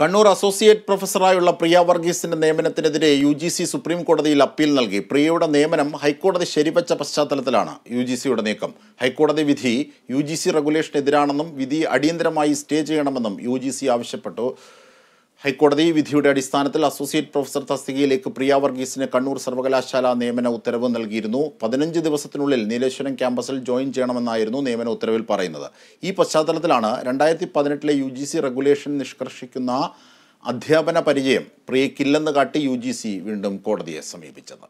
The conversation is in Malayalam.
കണ്ണൂർ അസോസിയേറ്റ് പ്രൊഫസറായുള്ള പ്രിയ വർഗീസിന്റെ നിയമനത്തിനെതിരെ യു ജി സി സുപ്രീം കോടതിയിൽ അപ്പീൽ നൽകി പ്രിയയുടെ നിയമനം ഹൈക്കോടതി ശരിവച്ച പശ്ചാത്തലത്തിലാണ് യു ജി സിയുടെ നീക്കം ഹൈക്കോടതി വിധി യു ജി സി റെഗുലേഷനെതിരാണെന്നും വിധി അടിയന്തരമായി സ്റ്റേ ചെയ്യണമെന്നും യു ജി സി ആവശ്യപ്പെട്ടു ഹൈക്കോടതി വിധിയുടെ അടിസ്ഥാനത്തിൽ അസോസിയേറ്റ് പ്രൊഫസർ തസ്തികയിലേക്ക് പ്രിയ വർഗീസിന് കണ്ണൂർ സർവകലാശാല നിയമന ഉത്തരവ് നൽകിയിരുന്നു പതിനഞ്ച് ദിവസത്തിനുള്ളിൽ നീലേശ്വരം ക്യാമ്പസിൽ ജോയിൻ ചെയ്യണമെന്നായിരുന്നു നിയമന ഉത്തരവിൽ പറയുന്നത് ഈ പശ്ചാത്തലത്തിലാണ് രണ്ടായിരത്തി പതിനെട്ടിലെ യു ജി സി റെഗുലേഷൻ നിഷ്കർഷിക്കുന്ന അധ്യാപന പരിചയം പ്രിയക്കില്ലെന്ന് കാട്ടി യു ജി സി വീണ്ടും കോടതിയെ സമീപിച്ചത്